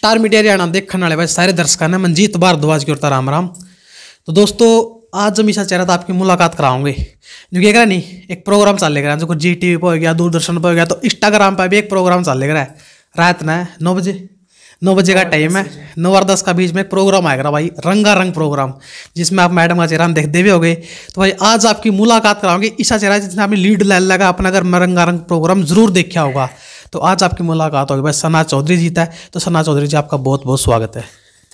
Star Media Haryana देखने वाले भाई सारे दर्शकों ने मंजीत भारद्वाज की ओर राम राम तो दोस्तों आज हम ईशा चेहरा आपकी मुलाकात कराओगे जो क्या नहीं एक प्रोग्राम चल रहा है जो जी टी वी पर हो गया दूरदर्शन पर हो गया तो इंस्टाग्राम पर भी एक प्रोग्राम चल रहा है रात ना नौ बजे नौ बजे का टाइम है नौ और दस का बीच में एक प्रोग्राम आएगा भाई रंगा रंग प्रोग्राम जिसमें आप मैडम का चेहरा देखते देवे होगे तो भाई आज आपकी मुलाकात कराओगे ईशा चेहरा जिसने आपने लीड लाइन लगा अपना अगर रंगारंग प्रोग्राम जरूर देखा होगा तो आज आपकी मुलाकात होगी भाई सना चौधरी जीता है तो सना चौधरी जी आपका बहुत बहुत स्वागत है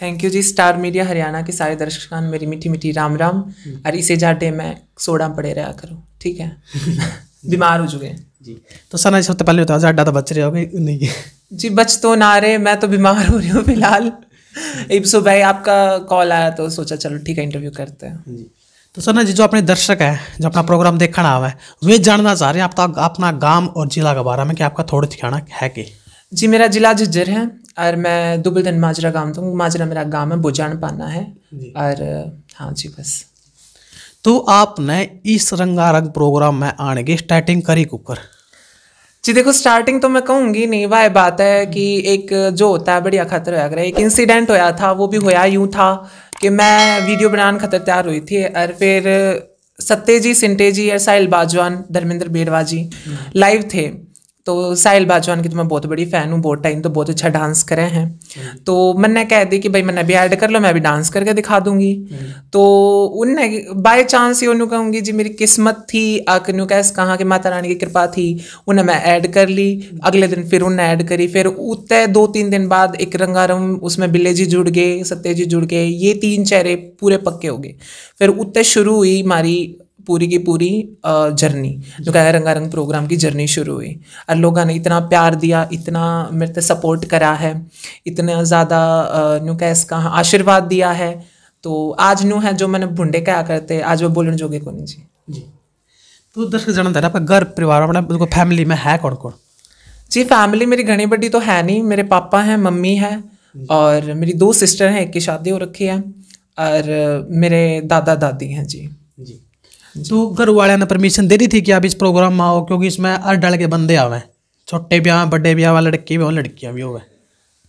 थैंक यू जी स्टार मीडिया हरियाणा के सारे दर्शकान मेरी मीठी मीठी राम राम और इसे जाटे मैं सोडा पड़े रहा करूँ ठीक है बीमार हो चुके हैं जी तो सना सबसे पहले बताओ जाडा तो बच रहे हो नहीं जी बच तो ना रहे मैं तो बीमार हो रही हूँ फिलहाल इब सुबह आपका कॉल आया तो सोचा चलो ठीक है इंटरव्यू करते हैं जी तो सर ना जी जो अपने दर्शक है जो अपना प्रोग्राम देखना आवा है वे जानना चाह रहे हैं आपका अपना गांव और जिला के बारे में कि आपका थोड़ा ठिकाना है कि जी मेरा जिला झज्जर है और मैं दिन माजरा गांव तो माजरा मेरा गांव है बुजान पाना है और हाँ जी बस तो आपने इस रंगारंग प्रोग्राम में आने की स्टार्टिंग करी कुकर जी देखो स्टार्टिंग तो मैं कहूँगी नहीं वह बात है कि एक जो होता है बढ़िया खतर हो गया एक इंसिडेंट होया था वो भी होया यूँ था कि मैं वीडियो बनाने खतर तैयार हुई थी और फिर जी सिंटे जी और साहिल बाजवान धर्मेंद्र बेड़वा जी लाइव हम्म। थे तो साहिल बाजवान की तो मैं बहुत बड़ी फ़ैन हूँ बहुत टाइम तो बहुत अच्छा डांस करे हैं हम्म। तो मैंने कह दी कि भाई मैंने अभी ऐड कर लो मैं अभी डांस करके दिखा दूंगी हम्म। तो उनने बाय चांस ही उन्होंने कहूँगी जी मेरी किस्मत थी आकनू कैस कहाँ कि माता रानी की कृपा थी उन्हें मैं ऐड कर ली अगले दिन फिर उन्हें ऐड करी फिर उतने दो तीन दिन बाद एक रंगारम उसमें बिल्ले जी जुड़ गए सत्य जी जुड़ गए ये तीन चेहरे पूरे पक्के हो गए फिर उतने शुरू हुई हमारी पूरी की पूरी जर्नी जो गाया रंगारंग प्रोग्राम की जर्नी शुरू हुई और लोगों ने इतना प्यार दिया इतना मेरे तक सपोर्ट करा है इतना ज़्यादा न्यू कह इसका आशीर्वाद दिया है तो आज न्यू है जो मैंने भुंडे क्या करते आज वो बोलने जोगे को जी जी तो दर्शक जाना था ना घर परिवार अपना फैमिली में है कौन कौन जी फैमिली मेरी घनी बड़ी तो है नहीं मेरे पापा हैं मम्मी है और मेरी दो सिस्टर हैं एक की शादी हो रखी है और मेरे दादा दादी हैं जी जी हाँ तो घर वाले ने परमिशन दे दी थी कि आप इस प्रोग्राम में आओ क्योंकि इसमें हर डल के बंदे आवे छोटे ब्याह बड़े ब्याह वाले लड़के भी हो लड़कियाँ भी होवे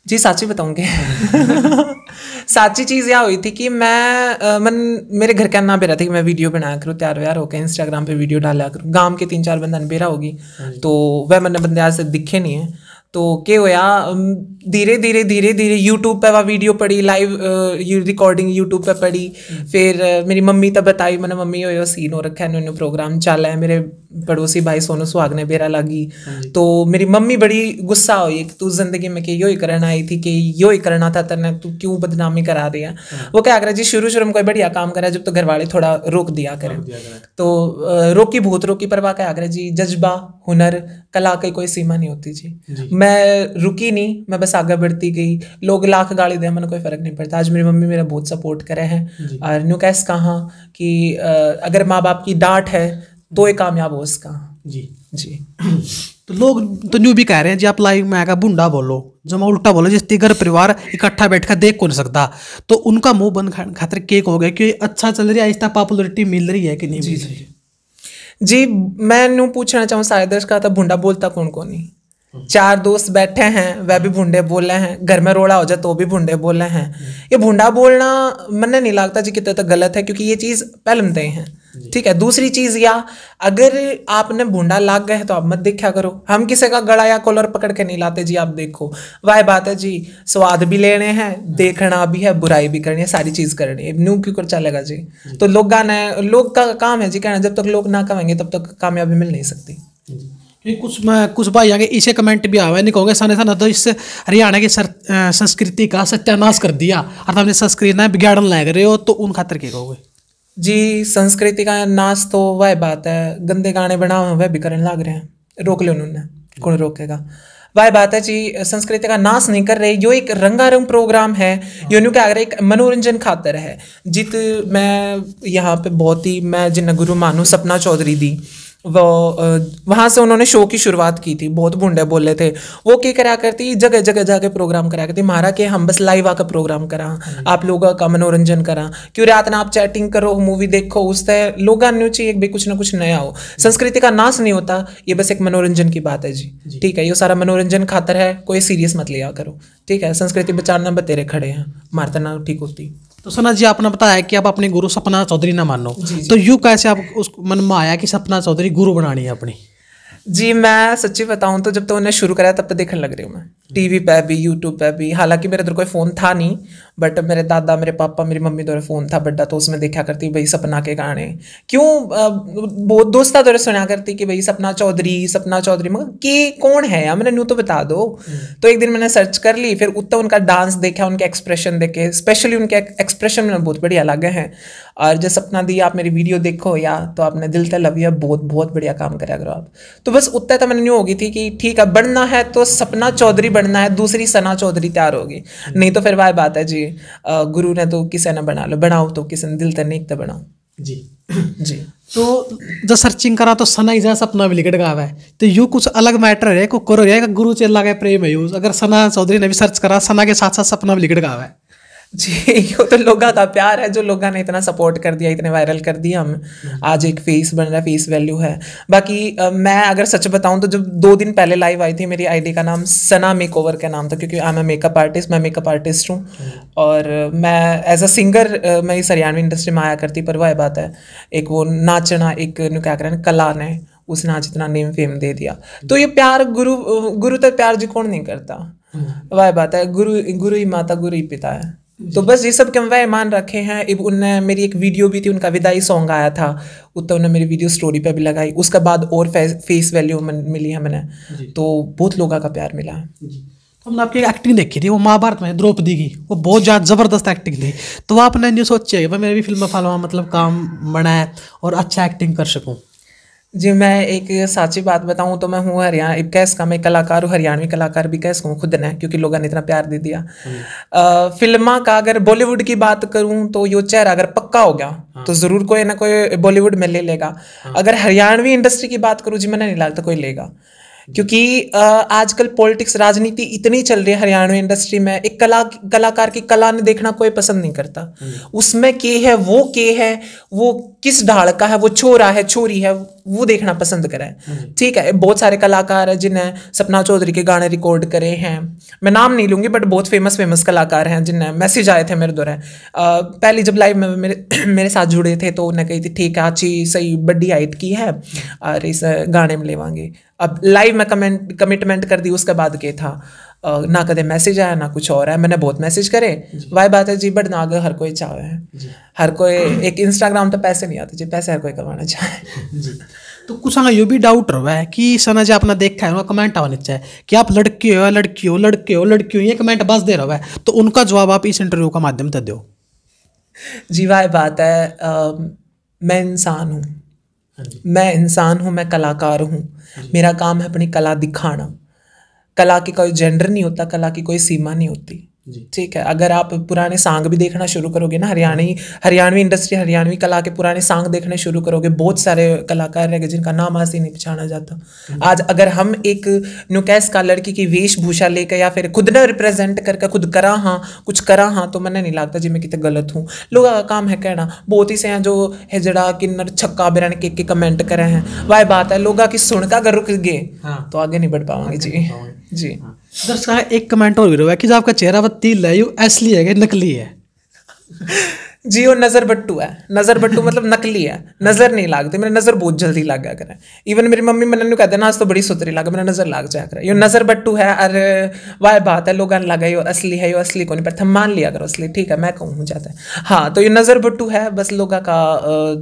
जी साची बताऊंगे साची चीज़ यह हुई थी कि मैं मन मेरे घर का नाम बेरा था कि मैं वीडियो बनाया करूँ तैयार व्यार होकर इंस्टाग्राम पे वीडियो डाला करूँ गांव के तीन चार बंदा बेरा होगी हाँ तो वह मन बंदे आज से दिखे नहीं है તો કે હોયા धीरे धीरे धीरे धीरे यूट्यूब पे वह वीडियो पढ़ी लाइव रिकॉर्डिंग यूट्यूब पे पढ़ी फिर मेरी मम्मी तब बताई मैंने मम्मी हो सीन हो रखा है इन्होंने प्रोग्राम चल है मेरे पड़ोसी भाई सोनू सुहाग ने बेरा लागी हाँ तो मेरी मम्मी बड़ी गुस्सा हुई कि तू जिंदगी में कि यो ही करना आई थी कि यो ही करना था तेने तू क्यों बदनामी करा दिया हाँ। वो क्या करा जी शुरू शुरू में कोई बढ़िया काम करा जब तो घर वाले थोड़ा रोक दिया करें तो रोकी भूत रोकी पर वह क्या करा जी जज्बा हुनर कला की कोई सीमा नहीं होती जी मैं मैं रुकी नहीं मैं बस आगे बढ़ती गई लोग लाख गाली दें मैंने कोई फ़र्क नहीं पड़ता आज मेरी मम्मी मेरा बहुत सपोर्ट करे हैं और न्यू कैस कहाँ कि अगर माँ बाप की डांट है तो ये कामयाब हो उसका जी जी तो लोग तो न्यू भी कह रहे हैं जी आप लाइव में आएगा बुंडा बोलो मैं उल्टा बोलो जिस घर परिवार इकट्ठा बैठ कर देख नहीं सकता तो उनका मुंह बंद खातर केक हो गया क्योंकि अच्छा चल रहा है इस तरह पॉपुलरिटी मिल रही है कि नहीं जी जी जी मैं नू पूछना चाहूँ सारे दर्शक था तो बुंडा बोलता कौन कौन नहीं चार दोस्त बैठे हैं वह भी भूडे बोले हैं घर में रोड़ा हो जाए तो भी भूडे बोले हैं ये भूडा बोलना मैंने नहीं लगता जी कितने तक तो गलत है क्योंकि ये चीज़ पहलम तय है ठीक है दूसरी चीज़ या अगर आपने भूडा लाग गए तो आप मत देखा करो हम किसी का गला या कॉलर पकड़ के नहीं लाते जी आप देखो वाह बात है जी स्वाद भी लेने हैं देखना भी है बुराई भी करनी है सारी चीज़ करनी है न्यू क्यों कर चलेगा जी तो लोग गाना लोग का काम है जी कहना जब तक लोग ना कहेंगे तब तक कामयाबी मिल नहीं सकती कुछ कुछ भाई आगे इसे कमेंट भी आवा नहीं कहोगे सने साना तो इस हरियाणा की संस्कृति का सत्यानाश कर दिया अर्थात अपनी संस्कृति ना बिगाड़न लग रहे हो तो उन खातर के कहोगे जी संस्कृति का नाश तो वह बात है गंदे गाने बनाओ वह भी करने लग रहे हैं रोक लो उन्होंने कौन रोकेगा वह बात है जी संस्कृति का नाश नहीं कर रहे यो एक रंगारंग प्रोग्राम है यो न्यू क्या एक मनोरंजन खातर है जित मैं यहाँ पे बहुत ही मैं जिन गुरु मानू सपना चौधरी दी वो वहाँ से उन्होंने शो की शुरुआत की थी बहुत बुंडे बोले थे वो क्या करा करती जगह जगह जाके प्रोग्राम करा करती मारा के हम बस लाइव आकर प्रोग्राम करा हम्म। आप लोगों का मनोरंजन करा क्यों रात ना आप चैटिंग करो मूवी देखो उससे लोग चाहिए भी कुछ ना कुछ नया हो संस्कृति का नाश नहीं होता ये बस एक मनोरंजन की बात है जी ठीक है ये सारा मनोरंजन खातर है कोई सीरियस मत लिया करो ठीक है संस्कृति बचाना बतेरे खड़े हैं मारता ना ठीक होती तो सना जी आपने बताया कि आप अपने गुरु सपना चौधरी ना मानो तो यू कैसे आप उस मन में आया कि सपना चौधरी गुरु बनानी है अपनी जी मैं सच्ची बताऊं तो जब तो उन्हें शुरू कराया तब तो देखने लग रही हूँ मैं टीवी पे भी यूट्यूब पे भी हालांकि मेरे अंदर कोई फ़ोन था नहीं बट मेरे दादा मेरे पापा मेरी मम्मी द्वारा फ़ोन था बड्डा तो उसमें देखा करती भाई सपना के गाने क्यों बहुत दोस्ता द्वारा सुना करती कि भाई सपना चौधरी सपना चौधरी मगर के कौन है यार मैंने न्यू तो बता दो हम्म। तो एक दिन मैंने सर्च कर ली फिर उत्तर उनका डांस देखा उनके एक्सप्रेशन देखे स्पेशली उनके एक्सप्रेशन में बहुत बढ़िया लगे हैं और जब सपना दी आप मेरी वीडियो देखो या तो आपने दिल तक लव यू बहुत बहुत बढ़िया काम करा करो आप तो बस उत्तर तो मैंने न्यू होगी थी कि ठीक है बढ़ना है तो सपना चौधरी बनना है दूसरी सना चौधरी तैयार होगी हम्म। नहीं तो फिर वह बात है जी गुरु ने तो किसे ना बना लो बनाओ तो किसे दिल तक नहीं बनाओ जी जी तो जब सर्चिंग करा तो सना जैसा अपना विलिगट गावा है तो यू कुछ अलग मैटर है को करो है गुरु चेला के प्रेम है यूज अगर सना चौधरी ने भी सर्च करा सना के साथ साथ सपना विलिगट गावा है जी वो तो लोगों का प्यार है जो लोगों ने इतना सपोर्ट कर दिया इतने वायरल कर दिया हम हम्म। आज एक फेस बन रहा फेस वैल्यू है बाकी मैं अगर सच बताऊं तो जब दो दिन पहले लाइव आई थी मेरी आईडी का नाम सना मेकओवर का नाम था क्योंकि आई एम मेकअप आर्टिस्ट मैं मेकअप आर्टिस्ट हूँ हम्म। और मैं एज अ सिंगर मैं इस हरियाणवी इंडस्ट्री में आया करती पर वह बात है एक वो नाचना एक क्या कर कला ने उसने आज इतना नेम फेम दे दिया हम्म। तो ये प्यार गुरु गुरु तक प्यार जी कौन नहीं करता वह बात है गुरु गुरु ही माता गुरु ही पिता है तो बस ये सब कमवा ईमान रखे हैं इब उनने मेरी एक वीडियो भी थी उनका विदाई सॉन्ग आया था उतना उन्होंने मेरी वीडियो स्टोरी पे भी लगाई उसके बाद और फेस वैल्यू मिली है मैंने तो बहुत लोगों का प्यार मिला है तो हमने आपकी एक्टिंग देखी थी वो महाभारत में द्रौपदी की वो बहुत ज़्यादा ज़बरदस्त एक्टिंग थी तो आपने नहीं सोचा कि भाई मेरी भी फिल्म में फालवा मतलब काम बनाए और अच्छा एक्टिंग कर सकूँ जी मैं एक साची बात बताऊं तो मैं हूँ हरियाणा कैस का मैं कलाकार हूँ हरियाणवी कलाकार भी कैस हूँ खुद ने क्योंकि लोगों ने इतना प्यार दे दिया हम्म। फिल्मा का अगर बॉलीवुड की बात करूँ तो यो चेहरा अगर पक्का हो गया हाँ। तो ज़रूर कोई ना कोई बॉलीवुड में ले लेगा हाँ। अगर हरियाणवी इंडस्ट्री की बात करूँ जी मैंने नहीं लगता तो कोई लेगा क्योंकि आजकल पॉलिटिक्स राजनीति इतनी चल रही है हरियाणवी इंडस्ट्री में एक कला कलाकार की कला ने देखना कोई पसंद नहीं करता हम्म। उसमें के है वो के है वो किस ढाल का है वो छोरा है छोरी है वो देखना पसंद करें हम्म। ठीक है बहुत सारे कलाकार हैं जिन्हें सपना चौधरी के गाने रिकॉर्ड करे हैं मैं नाम नहीं लूँगी बट बहुत फेमस फेमस कलाकार हैं जिन्हें मैसेज आए थे मेरे द्वारा पहले जब लाइव में मेरे मेरे साथ जुड़े थे तो उन्हें कही थी ठीक है अच्छी सही बड़ी आइट की है हम्म। और इस गाने में लेवांगे अब लाइव में कमेंट कमिटमेंट कर दी उसके बाद के था ना कदे मैसेज आया ना कुछ और है मैंने बहुत मैसेज करे वाई बात है जी बट ना हर कोई चाहे है हर कोई एक इंस्टाग्राम तो पैसे नहीं आते जी पैसे हर कोई करवाना चाहे तो कुछ हाँ यो भी डाउट रहा है कि सना जी आपने देखा है कमेंट आवा चाहिए कि आप लड़के हो लड़की हो लड़के हो लड़की हो ये कमेंट बस दे रहा है तो उनका जवाब आप इस इंटरव्यू का माध्यम से तो दो जी वाह बात है मैं इंसान हूँ हाँ मैं इंसान हूँ मैं कलाकार हूँ हाँ मेरा काम है अपनी कला दिखाना कला की कोई जेंडर नहीं होता कला की कोई सीमा नहीं होती ठीक है अगर आप पुराने सांग भी देखना शुरू करोगे ना हरियाणी हरियाणवी इंडस्ट्री हरियाणवी कला के पुराने सांग देखने शुरू करोगे बहुत सारे कलाकार रह गए जिनका नाम आज ही नहीं पहचाना जाता हम्म। आज अगर हम एक नुकैस का लड़की की वेशभूषा लेकर या फिर खुद ने रिप्रेजेंट करके खुद करा हाँ कुछ करा हाँ तो मैंने नहीं लगता जी मैं कितने गलत हूँ लोगों का काम है कहना बहुत ही से हैं जो है जड़ा किन्नर छक्का बिरन के, के कमेंट करे हैं वाह बात है लोग की सुनकर अगर रुक गए हाँ। तो आगे नहीं बढ़ पाओगे जी जी हाँ। दर्शक एक कमेंट और भी जो कि आपका चेहरा बत्तील है यू असली है नकली है वो नज़र बट्टू है नज़र बट्टू मतलब नकली है नज़र नहीं लागती मेरा नज़र बहुत जल्दी लग गया करे इवन मेरी मम्मी मैंने कहते ना आज तो बड़ी सुथरी लग मेरा नज़र लग जाया करे यो नज़र बट्टू है अरे वाह बात है लोग लगा यो असली है यो असली कौन पर मान लिया करो असली ठीक है मैं कहूँ जाता है हाँ तो ये नज़र बट्टू है बस लोगों का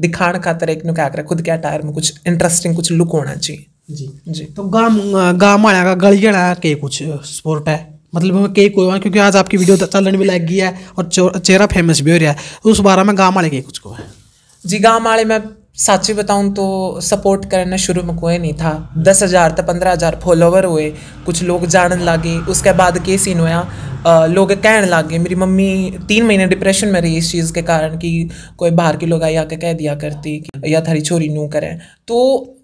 दिखाण खातर एक क्या करें खुद के अटायर में कुछ इंटरेस्टिंग कुछ लुक होना चाहिए जी जी तो गाम गाम आया का गलियड़ा के कुछ स्पोर्ट है मतलब मैं कई कोई क्योंकि आज आपकी वीडियो चलन भी लग गई है और चेहरा फेमस भी हो रहा है उस बारे में गाँव वाले के कुछ को है जी गाँव वाले में सच बताऊँ तो सपोर्ट करना शुरू में कोई नहीं था दस हज़ार तो पंद्रह हज़ार फॉलोवर हुए कुछ लोग जानन लगे उसके बाद के सीन हुआ लोग लग गए मेरी मम्मी तीन महीने डिप्रेशन में रही इस चीज़ के कारण कि कोई बाहर के लोग आई आके कह दिया करती कि या थारी छोरी नू करें तो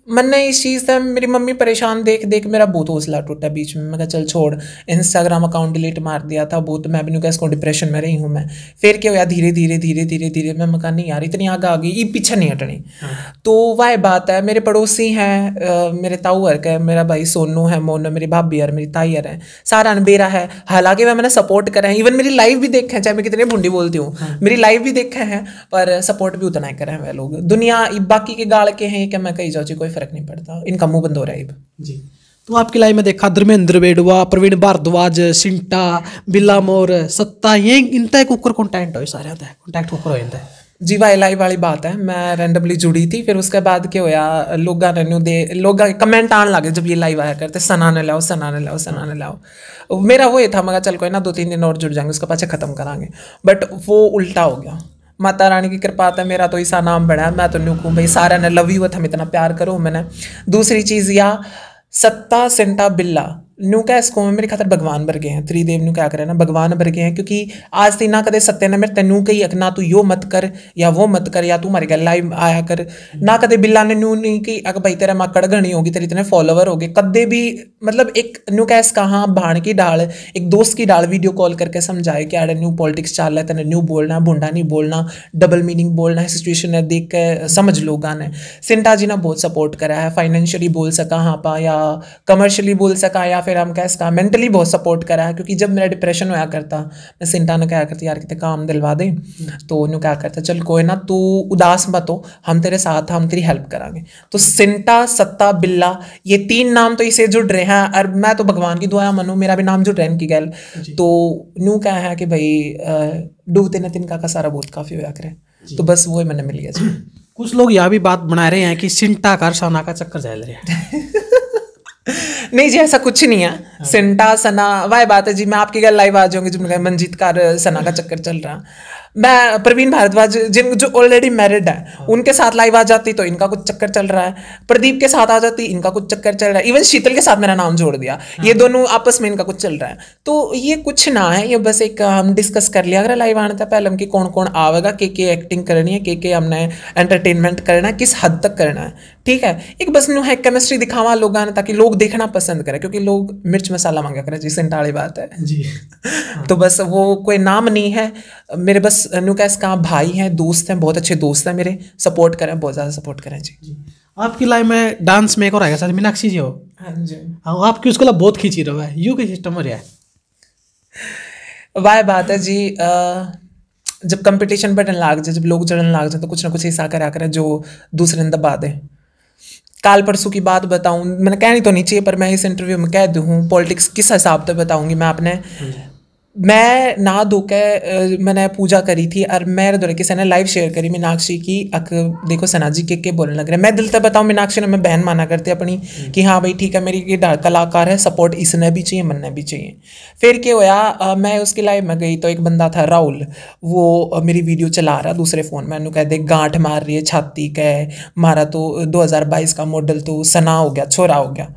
मैंने इस चीज़ से मेरी मम्मी परेशान देख देख मेरा बहुत हौसला टूटा बीच में मैं कहा चल छोड़ इंस्टाग्राम अकाउंट डिलीट मार दिया था बहुत मैं भी नहीं इसको डिप्रेशन में रही हूँ मैं फिर क्या हुआ धीरे धीरे धीरे धीरे धीरे मैं मैं नहीं यार इतनी आगे आ गई ये पीछे नहीं हटनी हाँ। तो वह बात है मेरे पड़ोसी हैं मेरे ताऊ अर्क है मेरा भाई सोनू है मोनो मेरी भाभी यार मेरी यार है सारा अनबेरा है हालांकि वह मैंने सपोर्ट करा है इवन मेरी लाइफ भी देखे हैं चाहे मैं कितने भूडी बोलती हूँ हाँ। मेरी लाइफ भी देखे हैं पर सपोर्ट भी उतना ही करें वह लोग दुनिया बाकी के गाड़ के हैं कि मैं कही जाऊँ कोई कोई फर्क नहीं पड़ता इनका मुंह बंद हो रहा है जी तो आपकी लाइन में देखा धर्मेंद्र बेडवा प्रवीण भारद्वाज सिंटा बिल्ला मोर सत्ता ये इनता कुकर कॉन्टैक्ट हो सारे कॉन्टैक्ट कुकर हो जाता है जी वाई लाई वाली बात है मैं रैंडमली जुड़ी थी फिर उसके बाद क्या होया लोग दे लोग कमेंट आने लगे जब ये लाइव आया करते सना ने लाओ सना ने लाओ सना ने लाओ मेरा वो ये था मगर चल कोई ना दो तीन दिन और जुड़ जाएंगे उसके पाछे ख़त्म करांगे बट वो उल्टा हो गया माता रानी की कृपा है मेरा तो ऐसा नाम बड़ा है मैं तो न्यू कहूँ भाई सारा ने लव यू हथम हम इतना प्यार करो मैंने दूसरी चीज़ या सत्ता सेंटा बिल्ला ਨੂੰ ਕਾ ਸਕੋਮ ਮੇਰੇ ਖਾਤਰ ਭਗਵਾਨ ਵਰਗੇ ਹੈ ਤ੍ਰਿਦੇਵ ਨੂੰ ਕਿਆ ਕਰੇ ਨਾ ਭਗਵਾਨ ਵਰਗੇ ਹੈ ਕਿਉਂਕਿ ਆਜ ਤੇ ਨਾ ਕਦੇ ਸੱਤੇ ਨੇ ਮੇਰੇ ਤੈਨੂੰ ਕਹੀ ਅਕਨਾ ਤੂੰ ਯੋ ਮਤ ਕਰ ਜਾਂ ਉਹ ਮਤ ਕਰ ਜਾਂ ਤੂੰ ਮਾਰੇ ਗੱਲਾਂ ਆਇਆ ਕਰ ਨਾ ਕਦੇ ਬਿੱਲਾ ਨੇ ਨੂੰ ਨਹੀਂ ਕਿ ਅਕ ਭਾਈ ਤੇਰਾ ਮੱਕੜ ਘਣੀ ਹੋਗੀ ਤੇਰੇ ਇਤਨੇ ਫॉलोअर ਹੋਗੇ ਕਦੇ ਵੀ मतलब एक न्यू कैस कहाँ भाण की डाल एक दोस्त की डाल वीडियो कॉल करके समझाए कि अरे न्यू पॉलिटिक्स चाल रहा है तेने न्यू बोलना है भूडा नहीं बोलना डबल मीनिंग बोलना है सिचुएशन है देख के समझ लो गाने सिंटा जी ने बहुत सपोर्ट करा है फाइनेंशियली बोल सका हाँ पा या कमर्शियली बोल सका या फिर फिर हम कह इसका मेंटली बहुत सपोर्ट करा है क्योंकि जब मेरा डिप्रेशन होया करता मैं सिंटा ने क्या करती यार कितने काम दिलवा दे तो उन्हें क्या करता चल कोई ना तू उदास मत हो हम तेरे साथ हम तेरी हेल्प कराएंगे तो सिंटा सत्ता बिल्ला ये तीन नाम तो इसे जुड़ रहे हैं और मैं तो भगवान की दुआया मनु मेरा भी नाम जुड़ रहा है इनकी गैल तो न्यू क्या है कि भाई डूबते न तिनका का सारा बहुत काफ़ी होया करे तो बस वो मैंने मिल गया कुछ लोग यह भी बात बना रहे हैं कि सिंटा शाना का चक्कर झेल रहे हैं नहीं जी ऐसा कुछ नहीं है हाँ। सिंटा सना वाह बात है जी मैं आपकी गल लाइव आ जाऊंगी जो मेरा मंजीत कार सना का चक्कर चल रहा मैं प्रवीण भारद्वाज जिन जो ऑलरेडी मैरिड है उनके साथ लाइव आ जाती तो इनका कुछ चक्कर चल रहा है प्रदीप के साथ आ जाती इनका कुछ चक्कर चल रहा है इवन शीतल के साथ मेरा नाम जोड़ दिया हाँ। ये दोनों आपस में इनका कुछ चल रहा है तो ये कुछ ना है ये बस एक हम डिस्कस कर लिया अगर लाइव आने था पहले हम कि कौन कौन आवेगा के के एक्टिंग करनी है के के हमने एंटरटेनमेंट करना है किस हद तक करना है ठीक है एक बस नो है केमिस्ट्री दिखावा लोग आना ताकि लोग देखना पसंद करें क्योंकि लोग मिर्च मसाला मांगा करें जी टाड़ी बात है जी तो बस वो कोई नाम नहीं है मेरे बस अनु कैस इसका भाई हैं दोस्त हैं बहुत अच्छे दोस्त हैं मेरे सपोर्ट करें बहुत ज़्यादा सपोर्ट करें जी, आपकी लाइफ में डांस में एक और आएगा सर मीनाक्षी जी हो हाँ जी हाँ, आपकी उसको बहुत खींची रहा है यू के सिस्टम हो रहा है वाह बात है जी जब कंपटीशन बटन लाग जाए जब लोग जड़न लाग जाए तो कुछ ना कुछ ऐसा करा करें जो दूसरे ने दबा दें काल परसों की बात बताऊं मैंने कहनी तो नहीं चाहिए पर मैं इस इंटरव्यू में कह दूँ पॉलिटिक्स किस हिसाब से बताऊंगी मैं आपने हाँ मैं ना दो के मैंने पूजा करी थी और मैं दौरे किसी ने लाइव शेयर करी मीनाक्षी की अक देखो सना जी के के बोलने लग रहे मैं दिल तक बताऊँ मीनाक्षी ने मैं बहन माना करती अपनी हम्म। कि हाँ भाई ठीक है मेरी ये कलाकार है सपोर्ट इसने भी चाहिए मन भी चाहिए फिर क्या होया मैं उसकी लाइव में गई तो एक बंदा था राहुल वो मेरी वीडियो चला रहा दूसरे फ़ोन में उन्होंने कह दे गांठ मार रही है छाती कह मारा तो दो का मॉडल तो सना हो गया छोरा हो गया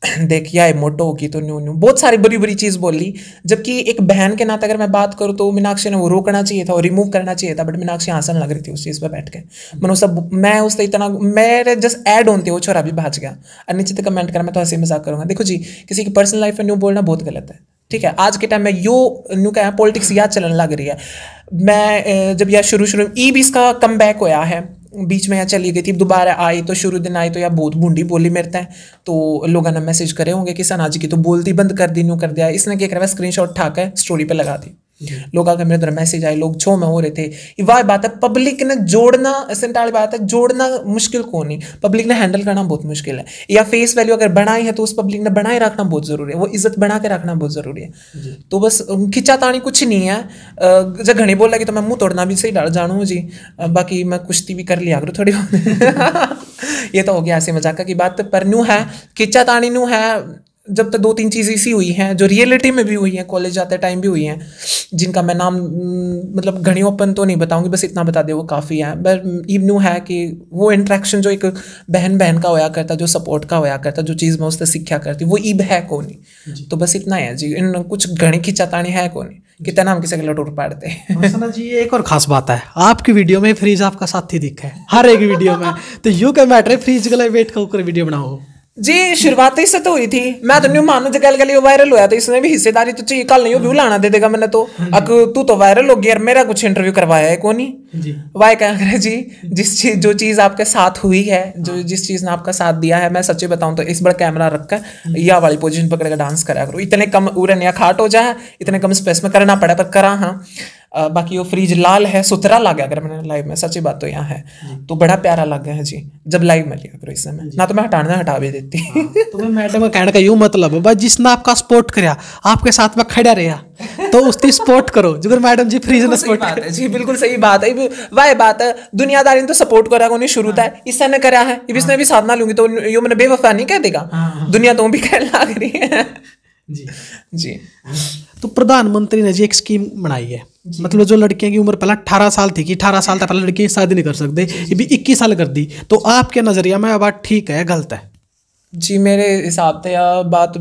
देख या मोटो होगी तो न्यू न्यू बहुत सारी बड़ी बड़ी चीज़ बोल ली जबकि एक बहन के नाते अगर मैं बात करूँ तो मीनाक्षी ने वो रोकना चाहिए था और रिमूव करना चाहिए था बट मीनाक्षी आसन लग रही थी उस चीज़ पर बैठ के मैंने सब मैं उससे इतना मेरे जस्ट ऐड होते वो छोरा भी भाज गया और नीचे तक कमेंट करना मैं तो हंसी मजाक करूँगा देखो जी किसी की पर्सनल लाइफ में न्यू बोलना बहुत गलत है ठीक है आज के टाइम में यो न्यू क्या है पॉलिटिक्स याद चलने लग रही है मैं जब यह शुरू शुरू ई भी इसका कम बैक है बीच में यहाँ चली गई थी दोबारा आई तो शुरू दिन आई तो यहाँ बहुत बूंदी बोली मेरे तय तो लोगों ने मैसेज करे होंगे कि सना जी की तो बोलती बंद कर दी नू कर दिया इसने क्या करा स्क्रीन शॉट ठाक है स्टोरी पर लगा दी लोग अगर मेरे द्वारा मैसेज आए लोग छो में हो रहे थे वह बात है पब्लिक ने जोड़ना सिंटाल बात है जोड़ना मुश्किल को नहीं पब्लिक ने हैंडल करना बहुत मुश्किल है या फेस वैल्यू अगर बनाई है तो उस पब्लिक ने बनाए रखना बहुत ज़रूरी है वो इज्जत बना के रखना बहुत ज़रूरी है तो बस खिंचा तानी कुछ नहीं है जब घने बोल लगी तो मैं मुँह तोड़ना भी सही डाल जानू जी बाकी मैं कुश्ती भी कर लिया करूँ थोड़ी बहुत ये तो हो गया ऐसे मजाक की बात पर नू है खिंचा तानी नू है जब तक दो तीन चीज़ें ऐसी हुई हैं जो रियलिटी में भी हुई हैं कॉलेज जाते टाइम भी हुई हैं जिनका मैं नाम मतलब घनियोपन तो नहीं बताऊंगी बस इतना बता दे वो काफ़ी है बट इवनू है कि वो इंट्रैक्शन जो एक बहन बहन का होया करता जो सपोर्ट का होया करता जो चीज़ मैं उससे सीखा करती वो ईब है कौन तो बस इतना है जी इन कुछ घड़ी की चतानी है कौन कितना नाम किसी के टूट पाड़ते हैं हाँ, जी एक और खास बात है आपकी वीडियो में फ्रीज आपका साथी दिखा है हर एक वीडियो में तो यू कैन मैटर फ्रीज के लिए वेट करो वीडियो बनाओ जी शुरुआत इससे तो हुई थी मैं तो न्यू मानो जो गल वायरल हुआ तो इसने भी हिस्सेदारी तो चाहिए कल नहीं व्यू लाना दे देगा मैंने तो हाँ अक तू तो वायरल हो गया मेरा कुछ इंटरव्यू करवाया है कौन ही वाई कह रहे जी जिस चीज जो चीज आपके साथ हुई है जो हाँ। जिस चीज ने आपका साथ दिया है मैं सच्चे बताऊं तो इस बार कैमरा रखकर या वाली पोजिशन पकड़ डांस करा करो इतने कम उड़न या खाट हो जाए इतने कम स्पेस में करना पड़ा पर तो करा हाँ बाकी वो फ्रिज लाल है सुथरा लागा अगर मैंने लाइव में सच्ची बात तो यहाँ है तो बड़ा प्यारा लगा है जी जब लाइव में लिया करो इस ना तो मैं हटाने हटा भी देती हाँ, तो मैडम का कहने का यूँ मतलब है बस जिसने आपका सपोर्ट कराया आपके साथ में खड़ा रहा तो उसकी सपोर्ट करो जो मैडम जी फ्रिज में सपोर्ट कर जी बिल्कुल सही बात है वाह बात है दुनियादारी ने तो सपोर्ट करा उन्हें शुरू था हाँ। इससे ने करा है इसने हाँ। भी साधना लूंगी तो यू मैंने बेवफा नहीं कह देगा दुनिया तो भी कह लाग रही है जी जी तो प्रधानमंत्री ने जी एक स्कीम बनाई है मतलब जो लड़कियों की उम्र पहले अठारह साल थी कि अठारह साल तक पहले लड़की शादी नहीं कर सकते ये भी इक्कीस साल कर दी तो आपके नज़रिया में बात ठीक है गलत है जी मेरे हिसाब से यह बात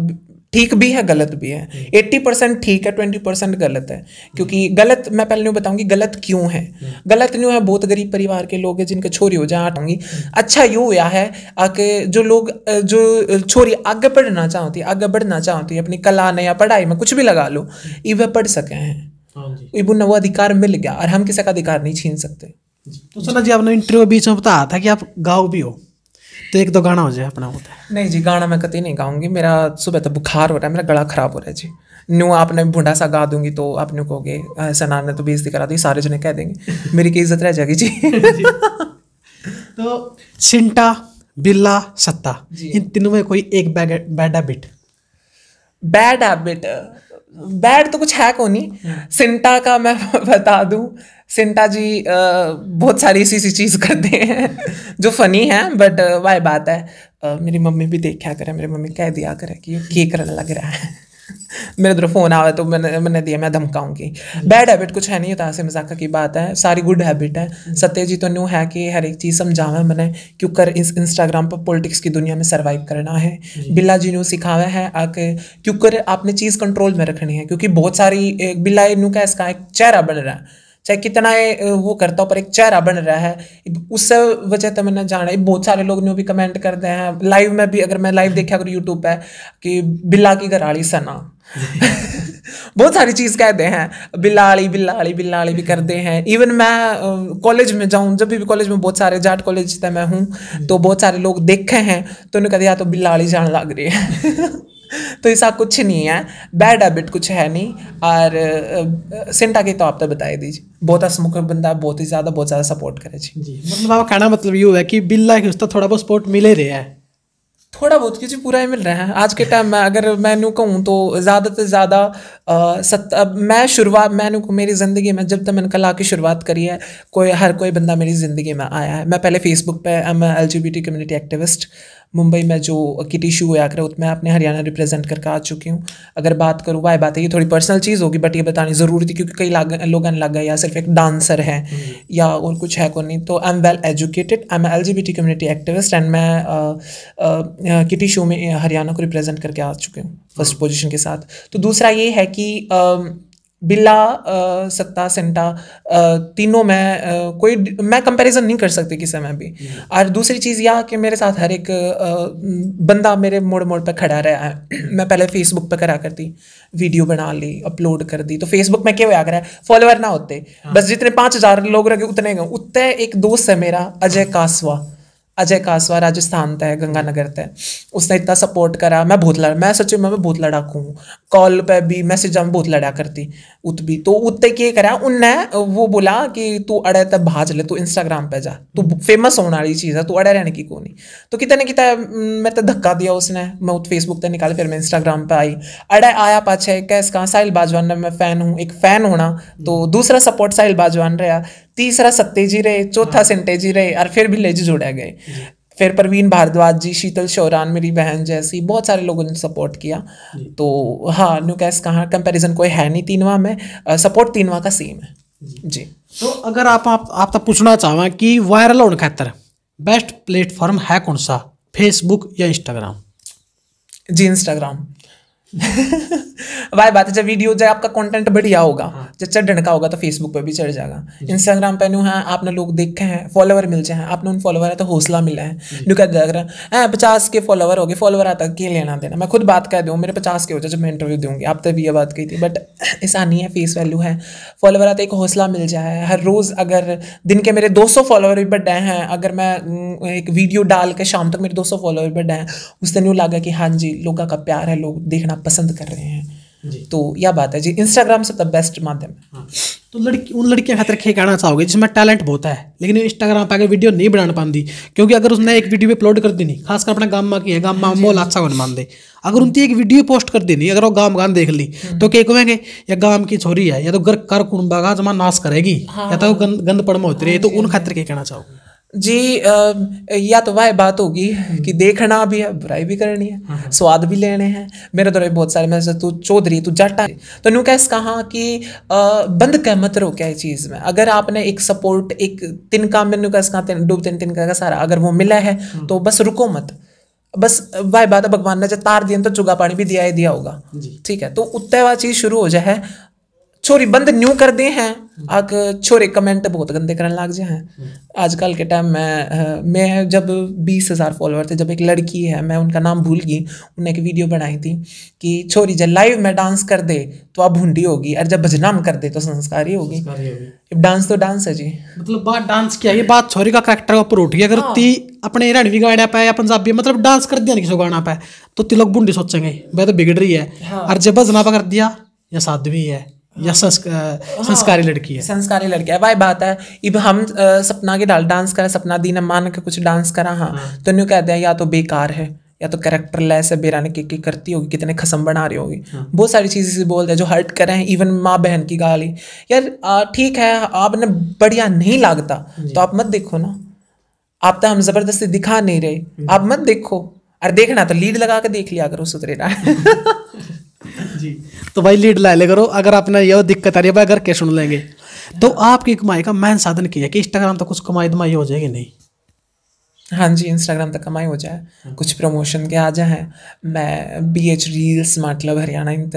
ठीक भी है गलत भी है हम्म। एट्टी परसेंट ठीक है ट्वेंटी परसेंट गलत है क्योंकि गलत मैं पहले नहीं बताऊंगी गलत क्यों है हम्म। गलत न्यू है बहुत गरीब परिवार के लोग हैं जिनके छोरी हो जाए आटाऊंगी हम्म। अच्छा यूँ हुआ है आके जो लोग जो छोरी आगे पढ़ना चाहती है आगे बढ़ना चाहती है अपनी कला नया पढ़ाई में कुछ भी लगा लो ये वह पढ़ सके हैं हाँ इबुन वो अधिकार मिल गया और हम किसी का अधिकार नहीं छीन सकते तो सुना जी आपने इंटरव्यू बीच में बताया था कि आप गाँव भी हो तो एक दो गाना हो जाए अपना होता तो। है नहीं जी गाना मैं कतई नहीं गाऊंगी मेरा सुबह तो बुखार हो रहा है मेरा गला खराब हो रहा है जी न्यू आपने बूढ़ा सा गा दूंगी तो आपने कहोगे सना ने तो बेजती करा दी सारे जने कह देंगे मेरी की इज्जत रह जाएगी जी, जी। तो सिंटा बिल्ला सत्ता इन तीनों में कोई एक bad habit bad habit bad तो कुछ है को नहीं हम्म। सिंटा का मैं बता दूं सिंटा जी बहुत सारी ऐसी ऐसी चीज़ करते हैं जो फनी है बट वाह बात है मेरी मम्मी भी देखा करे मेरी मम्मी कह दिया करे कि ये केक लग रहा है मेरे तरफ फोन आया तो मैंने मैंने दिया मैं धमकाऊंगी बैड हैबिट कुछ है नहीं होता ऐसे मजाक की बात है सारी गुड हैबिट है सत्य जी तो न्यू है कि हर एक चीज़ समझावे मैंने क्यों कर इस इंस्टाग्राम पर पॉलिटिक्स की दुनिया में सर्वाइव करना है बिल्ला जी ने सिखावे है आके क्यों कर आपने चीज़ कंट्रोल में रखनी है क्योंकि बहुत सारी बिल्ला न्यू का इसका एक चेहरा बन रहा है चाहे कितना है वो करता हो पर एक चेहरा बन रहा है उस वजह से तो मैंने जाना है बहुत सारे लोग ने भी कमेंट करते हैं लाइव में भी अगर मैं लाइव देखा अगर यूट्यूब पे कि बिल्ला की घराली सना बहुत सारी चीज़ कहते हैं बिलाड़ी बिलाड़ी बिलाड़ी भी करते हैं इवन मैं कॉलेज में जाऊँ जब भी कॉलेज में बहुत सारे जाट कॉलेज से मैं हूँ तो बहुत सारे लोग देखे हैं तो उन्हें कहते या तो बिलाड़ी जान लग रही है तो ऐसा कुछ नहीं है बैड हैबिट कुछ है नहीं और सिंटा के तो आप तो बता दीजिए बहुत असमुख बंदा बहुत ही ज़्यादा बहुत ज़्यादा सपोर्ट करे जी मतलब आपका कहना मतलब ये है कि बिल्ला के उसका थोड़ा बहुत सपोर्ट मिले रहा है थोड़ा बहुत क्योंकि पूरा ही मिल रहा है आज के टाइम में अगर मैं नू कहूँ तो ज़्यादा से ज़्यादा सत मैं शुरुआत नू मेरी ज़िंदगी में जब तक मैंने कला की शुरुआत करी है कोई हर कोई बंदा मेरी ज़िंदगी में आया है मैं पहले फेसबुक पे am L G B T community activist Mumbai में जो इशू हुआ आकर उसमें आपने हरियाणा रिप्रेजेंट करके आ चुकी हूँ अगर बात करूँ वाई बात है ये थोड़ी पर्सनल चीज़ होगी बट ये बतानी ज़रूरी थी क्योंकि कई लाग लोगों ने लगा या सिर्फ एक डांसर है हम्म। या और कुछ है को नहीं तो I am well educated I am L G B T community activist and मैं किटी शो में हरियाणा को रिप्रेजेंट करके आ चुकी हूँ फर्स्ट हम्म। पोजिशन के साथ तो दूसरा ये है कि uh, बिल्ला सत्ता सेंटा तीनों में कोई मैं कंपैरिजन नहीं कर सकती किसी में भी हम्म। और दूसरी चीज़ यह कि मेरे साथ हर एक बंदा मेरे मोड़ मोड़ पर खड़ा रहा है मैं पहले फेसबुक पर करा करती वीडियो बना ली अपलोड कर दी तो फेसबुक में क्या होया करा फॉलोअर ना होते हाँ। बस जितने पाँच हज़ार लोग रखे उतने गए उतने एक दोस्त है मेरा अजय हाँ। कासवा अजय कासवा राजस्थान तय गंगानगर तय उसने इतना सपोर्ट करा मैं बहुत लड़ा मैं सच में मैं बहुत लड़ाकू हूँ कॉल पे भी मैसेज में बहुत लड़ा करती उत भी तो उत्ते के करा उनने वो बोला कि तू अड़े तब भाज ले तू इंस्टाग्राम पे जा तू फेमस होने वाली चीज़ है तू अड़े रहने की को नहीं तो कितने कित मैं तो धक्का दिया उसने मैं उत फेसबुक तक निकाली फिर मैं इंस्टाग्राम पर आई अड़े आया पाछे कैस कहाँ साहिल बाजवान मैं फ़ैन हूँ एक फ़ैन होना तो दूसरा सपोर्ट साहिल बाजवान रहा तीसरा जी रहे चौथा हाँ। सिंटे जी रहे और फिर विलेज जुड़े गए फिर प्रवीण भारद्वाज जी शीतल शौरान मेरी बहन जैसी बहुत सारे लोगों ने सपोर्ट किया तो हाँ न्यू कैस कहाँ कंपेरिजन कोई है नहीं तीनवा में सपोर्ट तीनवा का सेम है जी तो अगर आप आप, आप तक तो पूछना चाहें कि वायरल होने खातर बेस्ट प्लेटफॉर्म है कौन सा फेसबुक या इंस्टाग्राम जी इंस्टाग्राम भाई बात है जब वीडियो जब आपका कंटेंट बढ़िया होगा हाँ। जब चढ़ का होगा तो फेसबुक पे भी चढ़ जाएगा इंस्टाग्राम पे न्यू है आपने लोग देखे हैं फॉलोवर मिल जाए हैं आपने उन फॉलोवर है तो हौसला मिला है न्यू क्या जाकर है पचास के फॉलोवर हो गए फॉलोवर आता के लेना देना मैं खुद बात कह दूँ मेरे पचास के हो जाए जब मैं इंटरव्यू दूंगी आप तभी ये बात कही थी बट ऐसा नहीं है फेस वैल्यू है फॉलोवर आता एक हौसला मिल जाए हर रोज़ अगर दिन के मेरे दो सौ फॉलोवर भी बढ़ हैं अगर मैं एक वीडियो डाल के शाम तक मेरे दो सौ फॉलोवर बढ़ गए हैं उससे न्यू लगा कि हाँ जी लोगों का प्यार है लोग देखना पसंद कर रहे हैं तो यह बात है जी इंस्टाग्राम से बेस्ट माध्यम है हाँ। तो लड़की उन लड़कियों खातर खे कहना चाहोगे जिसमें टैलेंट बहुत है लेकिन इंस्टाग्राम पर आगे वीडियो नहीं बना पाती क्योंकि अगर उसने एक वीडियो भी अपलोड कर दी नहीं खासकर अपना गाँव में की है गाँव में हाँ मोल अच्छा बन दे अगर उनकी एक वीडियो पोस्ट कर दी नहीं अगर वो गाँव गान देख ली हाँ। तो क्या कहेंगे या गाँव की छोरी है या तो घर कर कुंबा का जमा नाश करेगी या तो गंद गंद पड़ में उतरे तो उन खातर क्या कहना चाहोगे जी आ, या तो वह बात होगी कि हम्म। देखना भी है बुराई भी करनी है हाँ, हाँ। स्वाद भी लेने हैं मेरे दौरे बहुत सारे मैं तू चौधरी तू जाटा तो नू कैस कहा कि आ, बंद कह मत रो क्या चीज़ में अगर आपने एक सपोर्ट एक तीन में मैंने कैस कहा डूब तीन तीन का सारा अगर वो मिला है हम्म। तो बस रुको मत बस वह बात है भगवान ने जब तार दिया तो चुगा पानी भी दिया ही दिया होगा ठीक है तो उत्ते वह चीज़ शुरू हो जाए छोरी बंद न्यू कर दे हैं आग छोरे कमेंट बहुत गंदे करने लग जाए हैं हम्म। आजकल के टाइम में मैं जब बीस हज़ार फॉलोअर थे जब एक लड़की है मैं उनका नाम भूल गई उन्हें एक वीडियो बनाई थी कि छोरी जब लाइव में डांस कर दे तो आप भूडी होगी और जब भजनाम कर दे तो संस्कारी होगी डांस तो डांस है जी मतलब बात डांस क्या ये बात छोरी का करेक्टर ऊपर उठ गया अगर हाँ। ती अपने रणवी गाना पाए या पंजाबी मतलब डांस कर दिया किसी गाना पाए तो ती लोग भूडी सोचेंगे वह तो बिगड़ रही है हाँ। और जब भजना पा कर दिया या साधवी है या हाँ। संस्कारी लड़की है संस्कारी लड़की है भाई बात है इब हम सपना के डाल डांस करा सपना दीन अम्मान का कुछ डांस करा हाँ हाँ। तो न्यू कहते हैं या तो बेकार है या तो करेक्टर लेस है बेरानी की, की करती होगी कितने खसम बना रही होगी हाँ। बहुत सारी चीज़ें बोलते हैं जो हर्ट करे हैं इवन माँ बहन की गाली यार ठीक है आपने बढ़िया नहीं लगता तो आप मत देखो ना आप तो हम ज़बरदस्ती दिखा नहीं रहे आप मत देखो और देखना तो लीड लगा के देख लिया करो सुधरे ना जी तो भाई लीड ला ले करो अगर आपने यह दिक्कत आ रही है भाई अगर कैश सुन लेंगे तो आपकी कमाई का मेन साधन क्या है कि इंस्टाग्राम तो कुछ कमाई दमाई हो जाएगी नहीं हाँ जी इंस्टाग्राम तक कमाई हो जाए हाँ। कुछ प्रमोशन के आ जाए मैं बी एच रील्स मतलब हरियाणा इन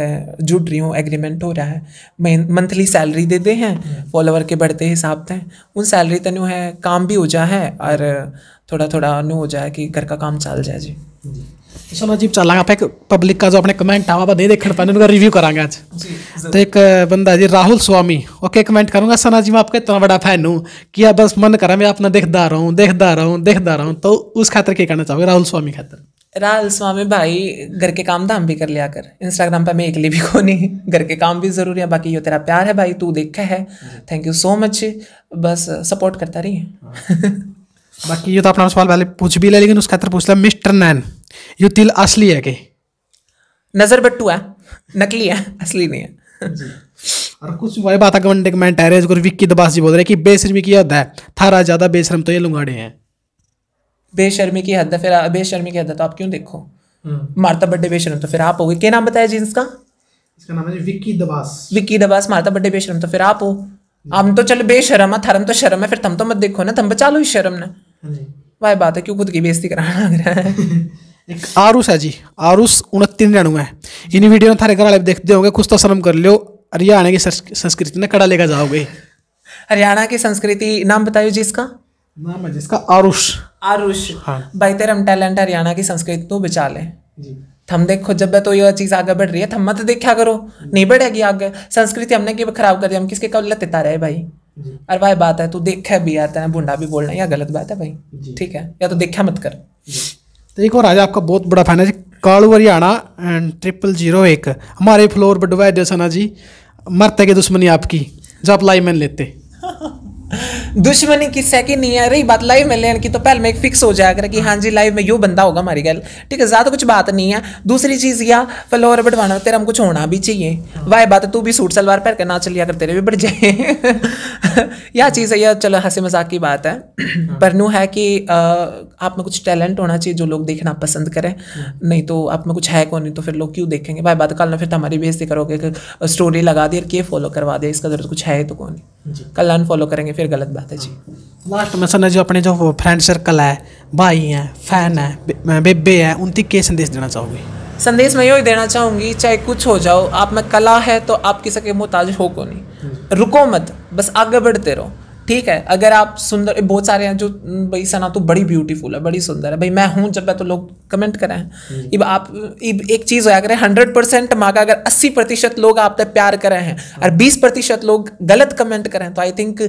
जुड़ रही हूँ एग्रीमेंट हो रहा है मैं मंथली सैलरी दे दे हैं फॉलोवर हाँ। के बढ़ते हिसाब से उन सैलरी तनु है काम भी हो जाए और थोड़ा थोड़ा नु हो जाए कि घर का काम चल जाए जी ਚਲੋ जी चल ਆਪਾਂ ਇੱਕ ਪਬਲਿਕ ਦਾ ਜੋ ਆਪਣੇ ਕਮੈਂਟ ਆਵਾ ਆਪਾਂ ਦੇ ਦੇਖਣ ਪੈਣ ਉਹਨਾਂ ਦਾ ਰਿਵਿਊ तो एक बंदा जी राहुल स्वामी ओके कमेंट करूंगा सना जी मैं आपका इतना बड़ा फैन हूँ कि अब बस मन करा मैं अपना देखता रहा देखता रहा हूँ देखता रहा तो उस खातर क्या कहना चाहोगे राहुल स्वामी खातर राहुल स्वामी भाई घर के काम धाम भी कर लिया कर इंस्टाग्राम पर मैं अकेले भी को नहीं घर के काम भी ज़रूरी है बाकी ये तेरा प्यार है भाई तू देखा है थैंक यू सो मच बस सपोर्ट करता रही हाँ। बाकी ये तो अपना सवाल पहले पूछ भी लिया लेकिन उस पूछ लिया मिस्टर नैन यो तिल असली है के नजर बट्टू है नकली है असली नहीं है और कुछ वही बात कमेंट कमेंट आ रहे हैं विक्की दबास जी बोल रहे हैं कि बेशर्मी की हद है थारा ज्यादा बेशर्म तो ये लुंगाड़े हैं बेशर्मी की हद है फिर बेशर्मी की हद है तो आप क्यों देखो हम्म। मारता बड्डे बेशर्म तो फिर आप हो गए क्या नाम बताया जींस का इसका नाम है विक्की दबास विक्की दबास मारता बड्डे बेशर्म तो फिर आप हो हम तो चलो बेशरम है थरम तो शर्म है फिर थम तो मत देखो ना थम बचा लो इस शर्म ने हाँ वही बात है क्यों खुद की बेइज्जती कराना लग रहा है आरुष है जी आरुष उनतीस निन्यानवे इन वीडियो में थारे घर वाले देखते होंगे कुछ तो शर्म कर लियो हरियाणा की संस्कृति ने कड़ा लेकर जाओगे हरियाणा की संस्कृति नाम बताइए जी इसका नाम है जिसका आरुष आरुष हाँ भाई तेरम टैलेंट हरियाणा की संस्कृति तो बचा ले थम देखो जब तो ये चीज़ आगे बढ़ रही है थम मत देखा करो नहीं बढ़ेगी आगे संस्कृति हमने की खराब कर दी हम किसके कल लतेता रहे भाई अरे भाई बात है तू देखा भी आता है बूढ़ा भी बोलना यह गलत बात है भाई ठीक है या तो देखा मत कर तो एक और आज आपका बहुत बड़ा फैन है जी Kalu Haryana and triple zero एक हमारे फ्लोर पर डुबा सना जी मरते के दुश्मनी आपकी जब लाइमैन लेते दुश्मनी की की नहीं है रही बात लाइव में लेने की तो पहले में एक फिक्स हो जाया कर कि हाँ जी लाइव में यू बंदा होगा हमारी गल ठीक है ज़्यादा कुछ बात नहीं है दूसरी चीज़ यह फलोर बढ़वाना तेरा हम कुछ होना भी चाहिए वाह बात तू भी सूट सलवार पहन कर ना चलिया कर तेरे भी बढ़ जाए यह चीज़ है यह चलो हंसी मजाक की बात है पर नू है कि आप में कुछ टैलेंट होना चाहिए जो लोग देखना पसंद करें नहीं तो आप में कुछ है कौन नहीं तो फिर लोग क्यों देखेंगे भाई बात कल ना फिर तो हमारी बेजती करोगे स्टोरी लगा दी और के फॉलो करवा दे इसका जरूरत कुछ है तो कौन कल अनफॉलो करेंगे फिर गलत बात है जी लास्ट में सर जो अपने जो फ्रेंड सर्कल है भाई हैं फैन है बेबे हैं उनकी क्या संदेश देना चाहूँगी संदेश मैं यही देना चाहूँगी चाहे कुछ हो जाओ आप में कला है तो आप किसी के मोहताज हो को नहीं रुको मत बस आगे बढ़ते रहो ठीक है अगर आप सुंदर बहुत सारे हैं जो भाई सना तो बड़ी ब्यूटीफुल है बड़ी सुंदर है भाई मैं हूँ जब मैं तो लोग कमेंट करें हम्म। इब आप इब एक चीज़ होया करें हंड्रेड परसेंट माँ का अगर अस्सी प्रतिशत लोग आप तक प्यार करें हैं और हाँ। बीस प्रतिशत लोग गलत कमेंट करें तो आई थिंक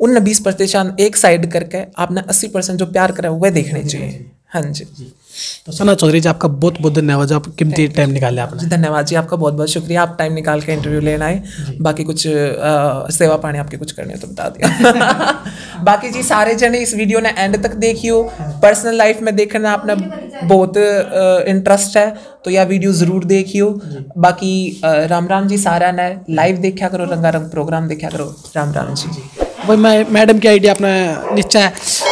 उन बीस प्रतिशत एक साइड करके आपने अस्सी परसेंट जो प्यार करा वह देखने हाँ चाहिए हाँ, हाँ जी तो सना चौधरी जी आपका बहुत बहुत धन्यवाद आप कीमती टाइम निकाले आपने धन्यवाद जी आपका बहुत बहुत शुक्रिया आप टाइम निकाल के इंटरव्यू लेना आए बाकी कुछ आ, सेवा पानी आपके कुछ करने तो बता दिया बाकी जी सारे जने इस वीडियो ने एंड तक देखियो पर्सनल लाइफ में देखना आपने बहुत इंटरेस्ट है तो यह वीडियो ज़रूर देखियो बाकी राम राम जी सारा ने लाइव देखा करो रंगारंग प्रोग्राम देखा करो राम राम जी वही मैं मैडम की आईडी अपना नीचे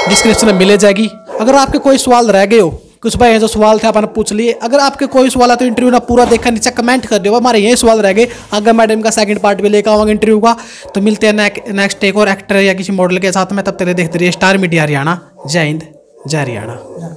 डिस्क्रिप्शन में मिले जाएगी अगर आपके कोई सवाल रह गए हो कुछ भाई जो सवाल थे आपने पूछ लिए अगर आपके कोई सवाल है तो इंटरव्यू ना पूरा देखा नीचे कमेंट कर दो हमारे यही सवाल रह गए अगर मैडम का सेकंड पार्ट भी लेकर आऊँगा इंटरव्यू का तो मिलते हैं नेक्स्ट एक और एक्टर या किसी मॉडल के साथ में तब तक देखते रहिए स्टार मीडिया हरियाणा जय हिंद जय हरियाणा